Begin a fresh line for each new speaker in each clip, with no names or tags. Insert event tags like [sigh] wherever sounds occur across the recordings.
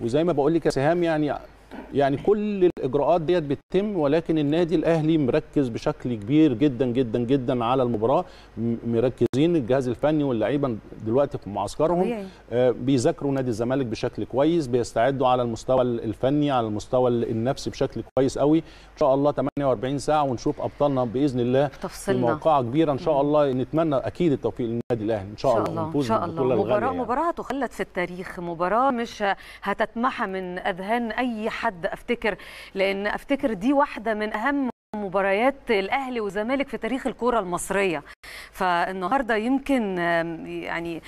وزي ما بقول لك يا سهام يعني يعني كل الاجراءات ديت بتتم ولكن النادي الاهلي مركز بشكل كبير جدا جدا جدا على المباراه مركزين الجهاز الفني واللعيبه دلوقتي في معسكرهم آه، بيذاكروا نادي الزمالك بشكل كويس بيستعدوا على المستوى الفني على المستوى النفسي بشكل كويس قوي ان شاء الله 48 ساعه ونشوف ابطالنا باذن الله تفصلنا. في موقعه كبيره ان شاء الله نتمنى اكيد التوفيق للنادي الاهلي ان شاء, الله ان شاء الله مباراه يعني.
مباراه تخلد في التاريخ مباراه مش هتتمحى من اذهان اي حد حد افتكر لان افتكر دي واحده من اهم مباريات الاهلي والزمالك في تاريخ الكوره المصريه فالنهارده يمكن يعني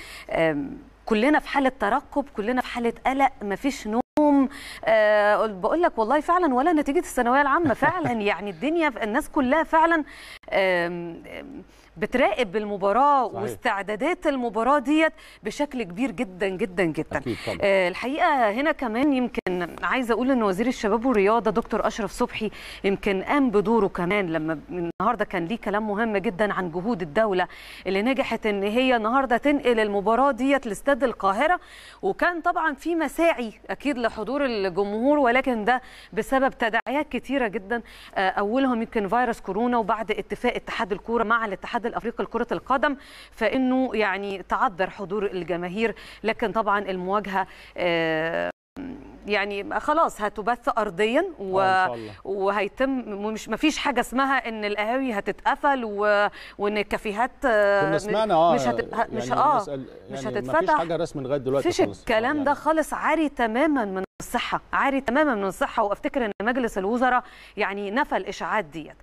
كلنا في حاله ترقب كلنا في حاله قلق ما فيش نوم آه بقول لك والله فعلا ولا نتيجه الثانويه العامه فعلا [laughs] يعني الدنيا الناس كلها فعلا بتراقب المباراه واستعدادات المباراه ديت بشكل كبير جدا جدا جدا آه الحقيقه هنا كمان يمكن عايزه اقول ان وزير الشباب والرياضه دكتور اشرف صبحي يمكن قام بدوره كمان لما النهارده كان ليه كلام مهم جدا عن جهود الدوله اللي نجحت ان هي النهارده تنقل المباراه ديت لاستاد القاهره وكان طبعا في مساعي اكيد لحضور الجمهور ولكن ده بسبب تداعيات كتيره جدا آه، اولهم يمكن فيروس كورونا وبعد اتفاق اتحاد الكوره مع الاتحاد الافريقي لكره القدم فانه يعني تعذر حضور الجماهير لكن طبعا المواجهه آه، يعني خلاص هتبث ارضيا و... آه، وهيتم مش ما فيش حاجه اسمها ان القهاوي هتتقفل و... وان الكافيهات آه، مش آه، هت... يعني مش اه يعني مش هتتفتح مفيش حاجه رسمي
لغايه دلوقتي مفيش الكلام
يعني. ده خالص عاري تماما من الصحه عاري تماما من الصحه وافتكر ان مجلس الوزراء يعني نفى الاشاعات ديت